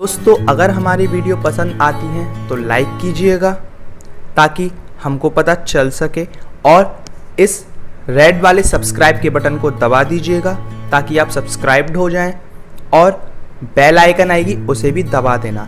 दोस्तों अगर हमारी वीडियो पसंद आती है तो लाइक कीजिएगा ताकि हमको पता चल सके और इस रेड वाले सब्सक्राइब के बटन को दबा दीजिएगा ताकि आप सब्सक्राइब्ड हो जाएं और बेल आइकन आएगी उसे भी दबा देना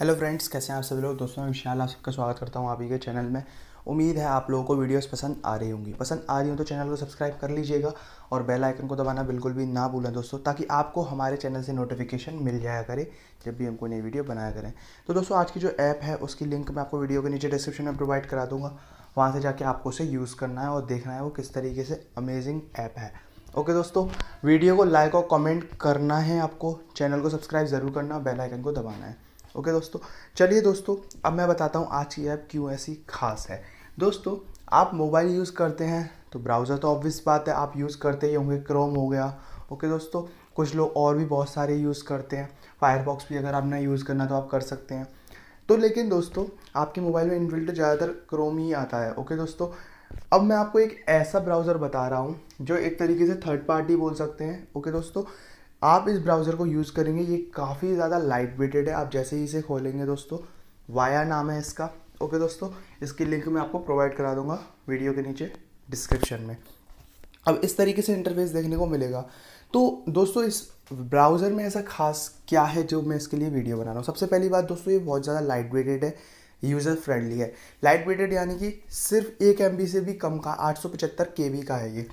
हेलो फ्रेंड्स कैसे हैं आप सभी लोग दोस्तों मैं विशाल आप सबका स्वागत करता हूं आप ही के चैनल में उम्मीद है आप लोगों को वीडियोस पसंद आ रही होंगी पसंद आ रही हो तो चैनल को सब्सक्राइब कर लीजिएगा और बेल आइकन को दबाना बिल्कुल भी ना भूलें दोस्तों ताकि आपको हमारे चैनल से नोटिफिकेशन मिल जाया करे जब भी हम कोई नई वीडियो बनाया करें तो दोस्तों आज की जो ऐप है उसकी लिंक मैं आपको वीडियो के नीचे डिस्क्रिप्शन में प्रोवाइड करा दूँगा वहाँ से जाके आपको उसे यूज़ करना है और देखना है वो किस तरीके से अमेजिंग ऐप है ओके okay, दोस्तों वीडियो को लाइक और कमेंट करना है आपको चैनल को सब्सक्राइब ज़रूर करना बेल आइकन को दबाना है ओके okay, दोस्तों चलिए दोस्तों अब मैं बताता हूँ आज की ऐप क्यों ऐसी खास है दोस्तों आप मोबाइल यूज़ करते हैं तो ब्राउज़र तो ऑब्वियस बात है आप यूज़ करते ही होंगे क्रोम हो गया ओके दोस्तों कुछ लोग और भी बहुत सारे यूज़ करते हैं फायरबॉक्स भी अगर आपने यूज़ करना तो आप कर सकते हैं तो लेकिन दोस्तों आपके मोबाइल में इनबिल्ट तो ज़्यादातर क्रोम ही आता है ओके दोस्तों अब मैं आपको एक ऐसा ब्राउज़र बता रहा हूँ जो एक तरीके से थर्ड पार्टी बोल सकते हैं ओके दोस्तों आप इस ब्राउज़र को यूज़ करेंगे ये काफ़ी ज़्यादा लाइट वेटेड है आप जैसे ही इसे खोलेंगे दोस्तों वाया नाम है इसका ओके दोस्तों इसकी लिंक मैं आपको प्रोवाइड करा दूंगा वीडियो के नीचे डिस्क्रिप्शन में अब इस तरीके से इंटरफेस देखने को मिलेगा तो दोस्तों इस ब्राउज़र में ऐसा खास क्या है जो मैं इसके लिए वीडियो बना रहा हूँ सबसे पहली बात दोस्तों ये बहुत ज़्यादा लाइट वेटेड है यूज़र फ्रेंडली है लाइट वेटेड यानी कि सिर्फ एक एम से भी कम का आठ सौ का है ये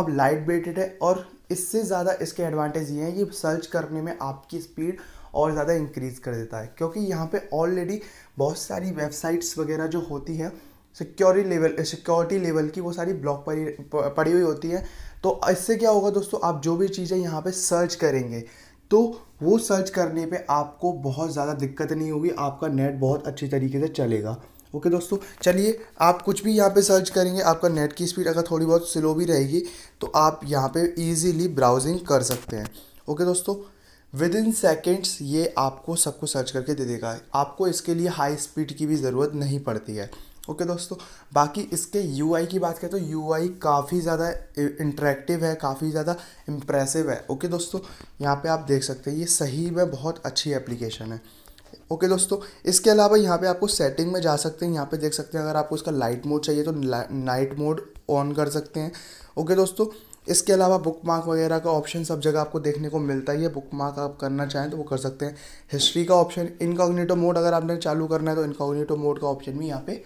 अब लाइट वेटेड है और इससे ज़्यादा इसके एडवांटेज ये हैं कि सर्च करने में आपकी स्पीड और ज़्यादा इंक्रीज़ कर देता है क्योंकि यहाँ पे ऑलरेडी बहुत सारी वेबसाइट्स वगैरह जो होती हैं सिक्योरिटी लेवल सिक्योरिटी लेवल की वो सारी ब्लॉक पड़ी पड़ी हुई होती है तो इससे क्या होगा दोस्तों आप जो भी चीज़ें यहाँ पर सर्च करेंगे तो वो सर्च करने पे आपको बहुत ज़्यादा दिक्कत नहीं होगी आपका नेट बहुत अच्छी तरीके से चलेगा ओके okay, दोस्तों चलिए आप कुछ भी यहाँ पे सर्च करेंगे आपका नेट की स्पीड अगर थोड़ी बहुत स्लो भी रहेगी तो आप यहाँ पे इजीली ब्राउजिंग कर सकते हैं ओके okay, दोस्तों विद इन सेकेंड्स ये आपको सब कुछ सर्च करके दे देगा आपको इसके लिए हाई स्पीड की भी ज़रूरत नहीं पड़ती है ओके okay, दोस्तों बाकी इसके यू की बात करें तो यू काफ़ी ज़्यादा इंटरेक्टिव है काफ़ी ज़्यादा इम्प्रेसिव है ओके okay, दोस्तों यहाँ पे आप देख सकते हैं ये सही में बहुत अच्छी एप्लीकेशन है ओके okay, दोस्तों इसके अलावा यहाँ पे आपको सेटिंग में जा सकते हैं यहाँ पे देख सकते हैं अगर आपको इसका लाइट मोड चाहिए तो नाइट मोड ऑन कर सकते हैं ओके दोस्तों इसके अलावा बुक मार्क वगैरह का ऑप्शन सब जगह आपको देखने को मिलता ही है बुक मार्क आप करना चाहें तो वो कर सकते हैं हिस्ट्री का ऑप्शन इनकॉग्निटो मोड अगर आपने चालू करना है तो इनकॉग्निटो मोड का ऑप्शन भी यहाँ पे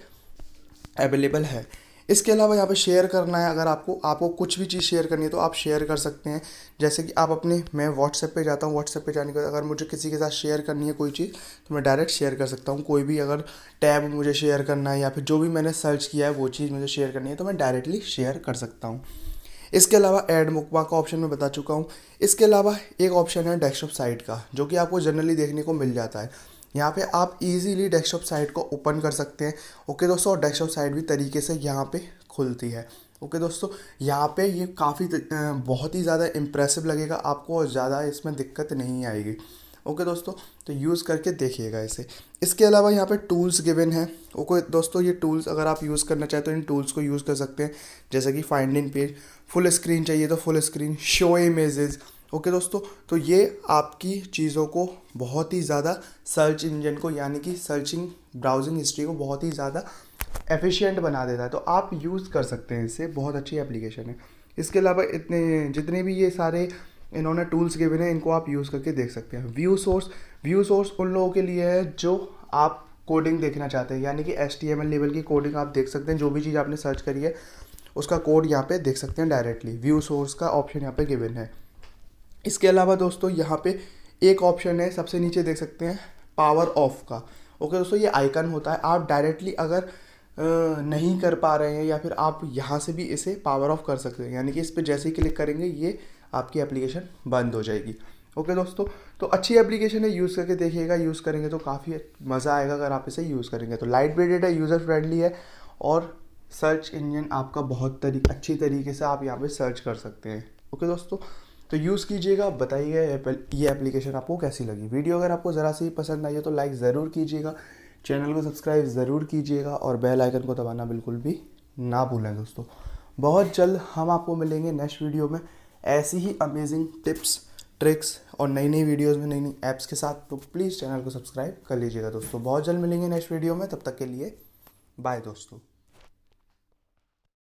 अवेलेबल है इसके अलावा यहाँ पे शेयर करना है अगर आपको आपको कुछ भी चीज़ शेयर करनी है तो आप शेयर कर सकते हैं जैसे कि आप अपने मैं व्हाट्सएप पे जाता हूँ व्हाट्सएप पे जाने के अगर मुझे किसी के साथ शेयर करनी है कोई चीज़ तो मैं डायरेक्ट शेयर कर सकता हूँ कोई भी अगर टैब मुझे शेयर करना है या फिर जो भी मैंने सर्च किया है वो चीज़ मुझे शेयर करनी है तो मैं डायरेक्टली शेयर कर सकता हूँ इसके अलावा एड मुकमा का ऑप्शन मैं बता चुका हूँ इसके अलावा एक ऑप्शन है डेस्कटॉप साइट का जो कि आपको जनरली देखने को मिल जाता है यहाँ पे आप इजीली डेस्कटॉप साइट को ओपन कर सकते हैं ओके दोस्तों और डेस्कटॉप साइट भी तरीके से यहाँ पे खुलती है ओके दोस्तों यहाँ पे ये काफ़ी बहुत ही ज़्यादा इम्प्रेसिव लगेगा आपको और ज़्यादा इसमें दिक्कत नहीं आएगी ओके दोस्तों तो यूज़ करके देखिएगा इसे इसके अलावा यहाँ पे टूल्स गिवन है ओके दोस्तों ये टूल्स अगर आप यूज़ करना चाहें तो इन टूल्स को यूज़ कर सकते हैं जैसे कि find in page full screen चाहिए तो full screen show images okay दोस्तों तो ये आपकी चीज़ों को बहुत ही ज़्यादा सर्च इंजन को यानी कि सर्चिंग ब्राउजिंग हिस्ट्री को बहुत ही ज़्यादा एफिशिएंट बना देता है तो आप यूज़ कर सकते हैं इससे बहुत अच्छी एप्लीकेशन है इसके अलावा इतने जितने भी ये सारे इन्होंने टूल्स के है इनको आप यूज़ करके देख सकते हैं व्यू सोर्स व्यू सोर्स उन लोगों के लिए है जो आप कोडिंग देखना चाहते हैं यानी कि एस लेवल की कोडिंग आप देख सकते हैं जो भी चीज़ आपने सर्च करी है उसका कोड यहाँ पे देख सकते हैं डायरेक्टली व्यू सोर्स का ऑप्शन यहाँ पे गिवन है इसके अलावा दोस्तों यहाँ पे एक ऑप्शन है सबसे नीचे देख सकते हैं पावर ऑफ का ओके दोस्तों ये आइकन होता है आप डायरेक्टली अगर नहीं कर पा रहे हैं या फिर आप यहाँ से भी इसे पावर ऑफ कर सकते हैं यानी कि इस पर जैसे ही क्लिक करेंगे ये आपकी एप्लीकेशन बंद हो जाएगी ओके दोस्तों तो अच्छी एप्लीकेशन है यूज़ करके देखिएगा यूज़ करेंगे तो काफ़ी मज़ा आएगा अगर आप इसे यूज़ करेंगे तो लाइट वेटेड है यूज़र फ्रेंडली है और सर्च इंजन आपका बहुत तरी अच्छी तरीके से आप यहाँ पे सर्च कर सकते हैं ओके दोस्तों तो यूज़ कीजिएगा बताइएगा ये एप्लीकेशन आपको कैसी लगी वीडियो अगर आपको ज़रा सी पसंद आई है तो लाइक ज़रूर कीजिएगा चैनल को सब्सक्राइब ज़रूर कीजिएगा और बेल आइकन को दबाना बिल्कुल भी ना भूलें दोस्तों बहुत जल्द हम आपको मिलेंगे नेक्स्ट वीडियो में ऐसी ही अमेजिंग टिप्स ट्रिक्स और नई नई वीडियोस में नई नई ऐप्स के साथ तो प्लीज़ चैनल को सब्सक्राइब कर लीजिएगा दोस्तों बहुत जल्द मिलेंगे नेक्स्ट वीडियो में तब तक के लिए बाय दोस्तों